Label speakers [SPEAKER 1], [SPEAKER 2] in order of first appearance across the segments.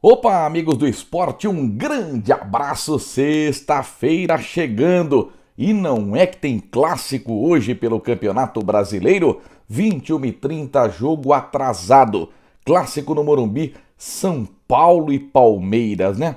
[SPEAKER 1] Opa, amigos do esporte, um grande abraço. Sexta-feira chegando e não é que tem clássico hoje pelo Campeonato Brasileiro? 21 e 30 jogo atrasado. Clássico no Morumbi, São Paulo e Palmeiras, né?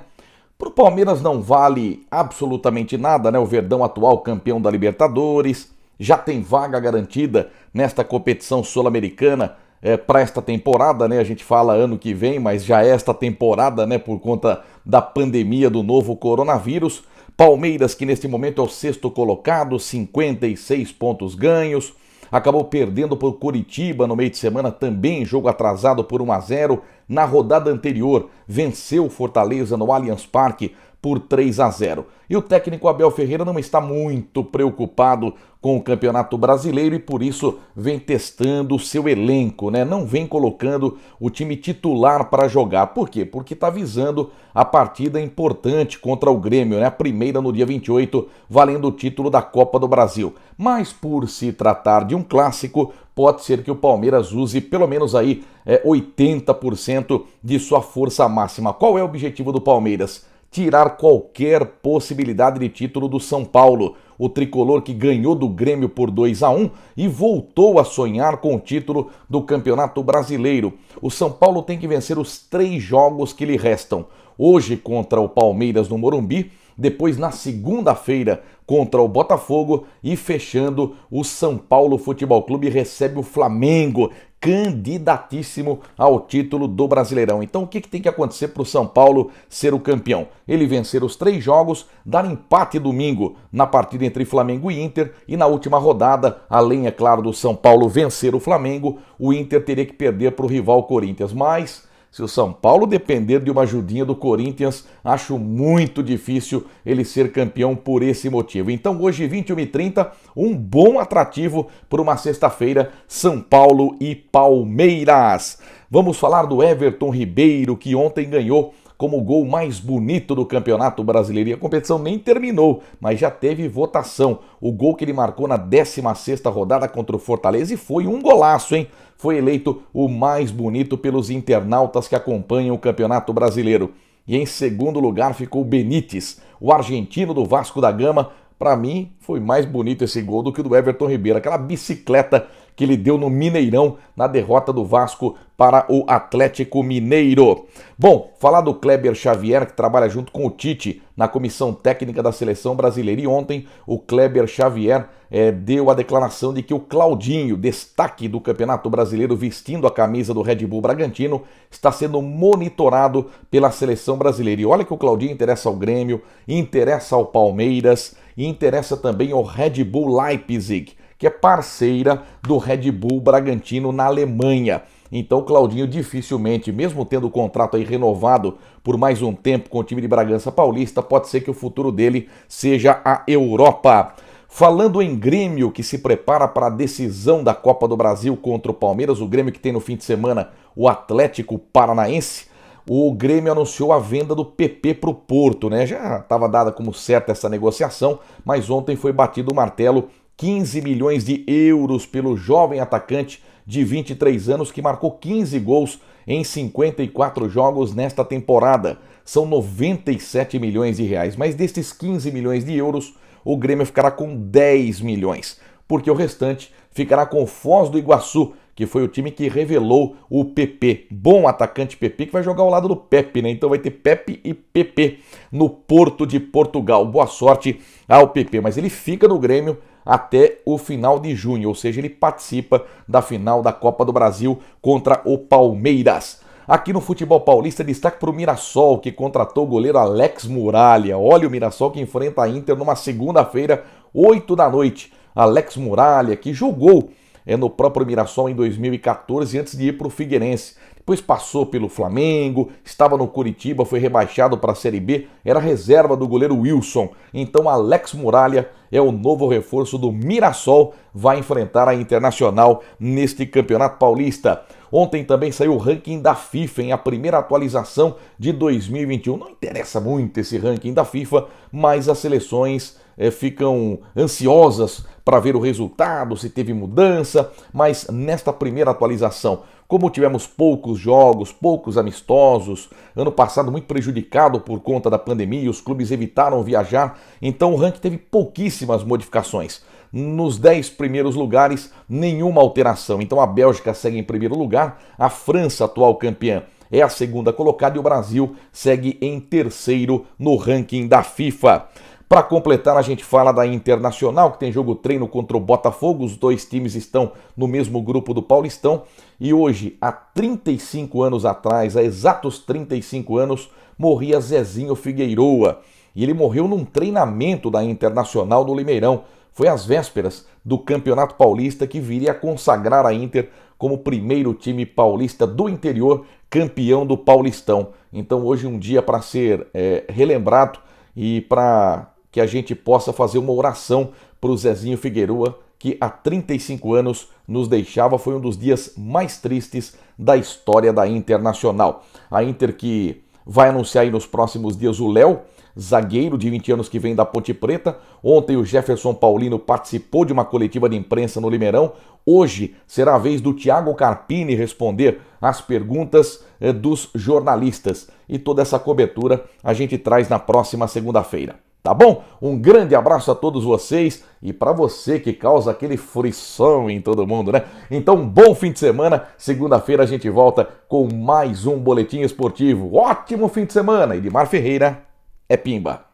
[SPEAKER 1] Para o Palmeiras não vale absolutamente nada, né? O Verdão atual campeão da Libertadores já tem vaga garantida nesta competição sul-americana é, para esta temporada, né? A gente fala ano que vem, mas já é esta temporada, né? Por conta da pandemia do novo coronavírus. Palmeiras, que neste momento é o sexto colocado, 56 pontos ganhos. Acabou perdendo por Curitiba no meio de semana, também jogo atrasado por 1 a 0. Na rodada anterior, venceu Fortaleza no Allianz Parque por 3 a 0. E o técnico Abel Ferreira não está muito preocupado com o Campeonato Brasileiro e por isso vem testando o seu elenco, né? Não vem colocando o time titular para jogar. Por quê? Porque está visando a partida importante contra o Grêmio, né? A primeira no dia 28, valendo o título da Copa do Brasil. Mas por se tratar de um clássico, pode ser que o Palmeiras use pelo menos aí é, 80% de sua força máxima. Qual é o objetivo do Palmeiras? tirar qualquer possibilidade de título do São Paulo. O tricolor que ganhou do Grêmio por 2 a 1 e voltou a sonhar com o título do Campeonato Brasileiro. O São Paulo tem que vencer os três jogos que lhe restam. Hoje contra o Palmeiras no Morumbi, depois na segunda-feira contra o Botafogo e fechando o São Paulo Futebol Clube recebe o Flamengo, candidatíssimo ao título do Brasileirão. Então, o que, que tem que acontecer para o São Paulo ser o campeão? Ele vencer os três jogos, dar empate domingo na partida entre Flamengo e Inter e na última rodada, além, é claro, do São Paulo vencer o Flamengo, o Inter teria que perder para o rival Corinthians. Mas se o São Paulo depender de uma ajudinha do Corinthians, acho muito difícil ele ser campeão por esse motivo. Então, hoje, 21h30, um bom atrativo para uma sexta-feira, São Paulo e Palmeiras. Vamos falar do Everton Ribeiro, que ontem ganhou como o gol mais bonito do Campeonato Brasileiro. E a competição nem terminou, mas já teve votação. O gol que ele marcou na 16ª rodada contra o Fortaleza e foi um golaço, hein? Foi eleito o mais bonito pelos internautas que acompanham o Campeonato Brasileiro. E em segundo lugar ficou o Benítez, o argentino do Vasco da Gama, para mim, foi mais bonito esse gol do que o do Everton Ribeiro. Aquela bicicleta que ele deu no Mineirão na derrota do Vasco para o Atlético Mineiro. Bom, falar do Kleber Xavier, que trabalha junto com o Tite na comissão técnica da seleção brasileira. E ontem o Kleber Xavier é, deu a declaração de que o Claudinho, destaque do Campeonato Brasileiro vestindo a camisa do Red Bull Bragantino, está sendo monitorado pela seleção brasileira. E olha que o Claudinho interessa ao Grêmio, interessa ao Palmeiras e interessa também ao Red Bull Leipzig que é parceira do Red Bull Bragantino na Alemanha. Então, Claudinho dificilmente, mesmo tendo o contrato aí renovado por mais um tempo com o time de Bragança Paulista, pode ser que o futuro dele seja a Europa. Falando em Grêmio que se prepara para a decisão da Copa do Brasil contra o Palmeiras, o Grêmio que tem no fim de semana o Atlético Paranaense, o Grêmio anunciou a venda do PP para o Porto, né? Já estava dada como certa essa negociação, mas ontem foi batido o martelo 15 milhões de euros pelo jovem atacante de 23 anos que marcou 15 gols em 54 jogos nesta temporada. São 97 milhões de reais, mas destes 15 milhões de euros, o Grêmio ficará com 10 milhões porque o restante ficará com o Foz do Iguaçu, que foi o time que revelou o PP. Bom atacante PP que vai jogar ao lado do Pepe, né? Então vai ter Pepe e PP no Porto de Portugal. Boa sorte ao PP, mas ele fica no Grêmio até o final de junho, ou seja, ele participa da final da Copa do Brasil contra o Palmeiras. Aqui no futebol paulista, destaque para o Mirassol, que contratou o goleiro Alex Muralha. Olha o Mirassol que enfrenta a Inter numa segunda-feira, 8 da noite. Alex Muralha, que jogou é, no próprio Mirassol em 2014 antes de ir para o Figueirense. Depois passou pelo Flamengo, estava no Curitiba, foi rebaixado para a Série B, era reserva do goleiro Wilson. Então Alex Muralha é o novo reforço do Mirassol, vai enfrentar a Internacional neste Campeonato Paulista. Ontem também saiu o ranking da FIFA em a primeira atualização de 2021. Não interessa muito esse ranking da FIFA, mas as seleções é, ficam ansiosas para ver o resultado, se teve mudança, mas nesta primeira atualização, como tivemos poucos jogos, poucos amistosos, ano passado muito prejudicado por conta da pandemia, os clubes evitaram viajar, então o ranking teve pouquíssimas modificações nos 10 primeiros lugares, nenhuma alteração. Então a Bélgica segue em primeiro lugar, a França, atual campeã, é a segunda colocada e o Brasil segue em terceiro no ranking da FIFA. Para completar, a gente fala da Internacional, que tem jogo treino contra o Botafogo. Os dois times estão no mesmo grupo do Paulistão. E hoje, há 35 anos atrás, há exatos 35 anos, morria Zezinho Figueiroa e ele morreu num treinamento da Internacional no Limeirão. Foi às vésperas do Campeonato Paulista que viria a consagrar a Inter como primeiro time paulista do interior, campeão do Paulistão. Então, hoje, um dia para ser é, relembrado e para que a gente possa fazer uma oração para o Zezinho Figueroa, que há 35 anos nos deixava. Foi um dos dias mais tristes da história da Internacional. A Inter que vai anunciar aí nos próximos dias o Léo, zagueiro de 20 anos que vem da Ponte Preta. Ontem o Jefferson Paulino participou de uma coletiva de imprensa no Limeirão. Hoje será a vez do Thiago Carpini responder às perguntas eh, dos jornalistas. E toda essa cobertura a gente traz na próxima segunda-feira. Tá bom? Um grande abraço a todos vocês e para você que causa aquele frição em todo mundo, né? Então, bom fim de semana. Segunda-feira a gente volta com mais um boletim esportivo. Ótimo fim de semana. Edmar Ferreira é Pimba.